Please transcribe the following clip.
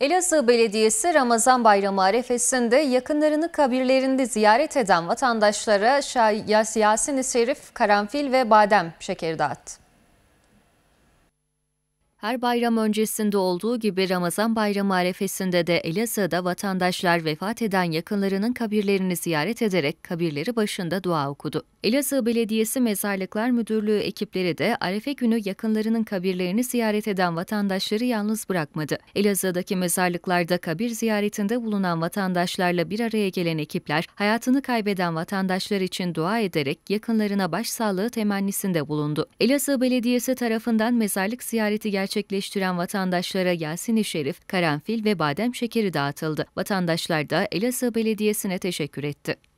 Elazığ Belediyesi Ramazan Bayramı arefesinde yakınlarını kabirlerinde ziyaret eden vatandaşlara Yasin-i serif, karanfil ve badem şekeri dağıttı. Her bayram öncesinde olduğu gibi Ramazan bayramı arefesinde de Elazığ'da vatandaşlar vefat eden yakınlarının kabirlerini ziyaret ederek kabirleri başında dua okudu. Elazığ Belediyesi Mezarlıklar Müdürlüğü ekipleri de arefe günü yakınlarının kabirlerini ziyaret eden vatandaşları yalnız bırakmadı. Elazığ'daki mezarlıklarda kabir ziyaretinde bulunan vatandaşlarla bir araya gelen ekipler, hayatını kaybeden vatandaşlar için dua ederek yakınlarına başsağlığı temennisinde bulundu. Elazığ Belediyesi tarafından mezarlık ziyareti gerçekleştirildi gerçekleştiren vatandaşlara Yasin-i Şerif, karanfil ve badem şekeri dağıtıldı. Vatandaşlar da Elazığ Belediyesi'ne teşekkür etti.